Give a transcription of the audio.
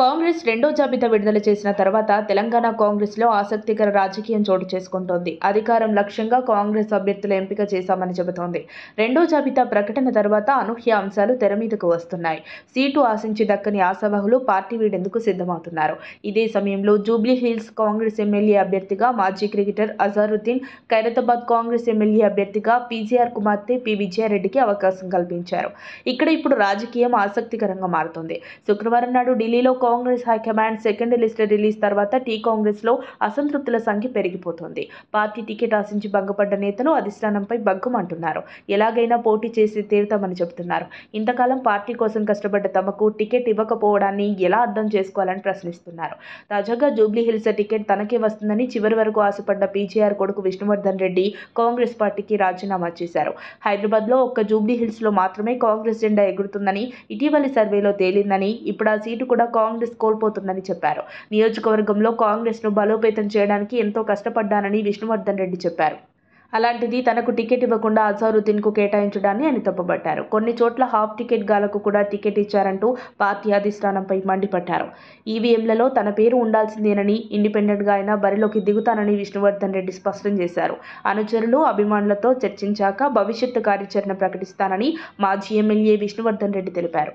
కాంగ్రెస్ రెండో జాబితా విడుదల చేసిన తర్వాత తెలంగాణ కాంగ్రెస్లో ఆసక్తికర రాజకీయం చోటు చేసుకుంటోంది అధికారం లక్ష్యంగా కాంగ్రెస్ అభ్యర్థుల ఎంపిక చేశామని చెబుతోంది రెండో జాబితా ప్రకటన తర్వాత అనూహ్య అంశాలు తెర మీదకు వస్తున్నాయి సీటు ఆశించి దక్కని ఆశావాహులు పార్టీ వీడేందుకు సిద్ధమవుతున్నారు ఇదే సమయంలో జూబ్లీ హిల్స్ కాంగ్రెస్ ఎమ్మెల్యే అభ్యర్థిగా మాజీ క్రికెటర్ అజారుద్దీన్ ఖైరతాబాద్ కాంగ్రెస్ ఎమ్మెల్యే అభ్యర్థిగా పీజీఆర్ కుమార్తె పి విజయారెడ్డికి అవకాశం కల్పించారు ఇక్కడ ఇప్పుడు రాజకీయం ఆసక్తికరంగా మారుతుంది శుక్రవారం నాడు ఢిల్లీలో Congress high command second list release తర్వాత టీ కాంగ్రెస్లో అసంతృప్తుల సంఖ్య పెరిగిపోతుంది పార్టీ టికెట్ ఆశించి భంగపడ్డ నేతలు అధిష్టానంపై భగ్గుమంటున్నారు ఎలాగైనా పోటీ చేసి తీరుతామని చెబుతున్నారు ఇంతకాలం పార్టీ కోసం కష్టపడ్డ తమకు టికెట్ ఇవ్వకపోవడాన్ని ఎలా అర్థం చేసుకోవాలని ప్రశ్నిస్తున్నారు తాజాగా జూబ్లీహిల్స్ టికెట్ తనకే వస్తుందని చివరి వరకు ఆశపడ్డ పీజీఆర్ కొడుకు విష్ణువర్ధన్ రెడ్డి కాంగ్రెస్ పార్టీకి రాజీనామా చేశారు హైదరాబాద్లో ఒక్క జూబ్లీహిల్స్లో మాత్రమే కాంగ్రెస్ జెండా ఎగురుతుందని ఇటీవలి సర్వేలో తేలిందని ఇప్పుడు ఆ సీటు కూడా కాంగ్రెస్ కాంగ్రెస్ కోల్పోతుందని చెప్పారు నియోజకవర్గంలో కాంగ్రెస్ను బలోపేతం చేయడానికి ఎంతో కష్టపడ్డానని విష్ణువర్ధన్ రెడ్డి చెప్పారు అలాంటిది తనకు టికెట్ ఇవ్వకుండా అజారుద్దీన్కు కేటాయించడాన్ని ఆయన తప్పబట్టారు కొన్ని చోట్ల హాఫ్ టికెట్ గాలకు కూడా టికెట్ ఇచ్చారంటూ పార్టీ అధిష్టానంపై మండిపడ్డారు ఈవీఎంలలో తన పేరు ఉండాల్సిందేనని ఇండిపెండెంట్గా అయినా బరిలోకి దిగుతానని విష్ణువర్ధన్ రెడ్డి స్పష్టం చేశారు అనుచరులు అభిమానులతో చర్చించాక భవిష్యత్తు కార్యాచరణ ప్రకటిస్తానని మాజీ ఎమ్మెల్యే విష్ణువర్ధన్ రెడ్డి తెలిపారు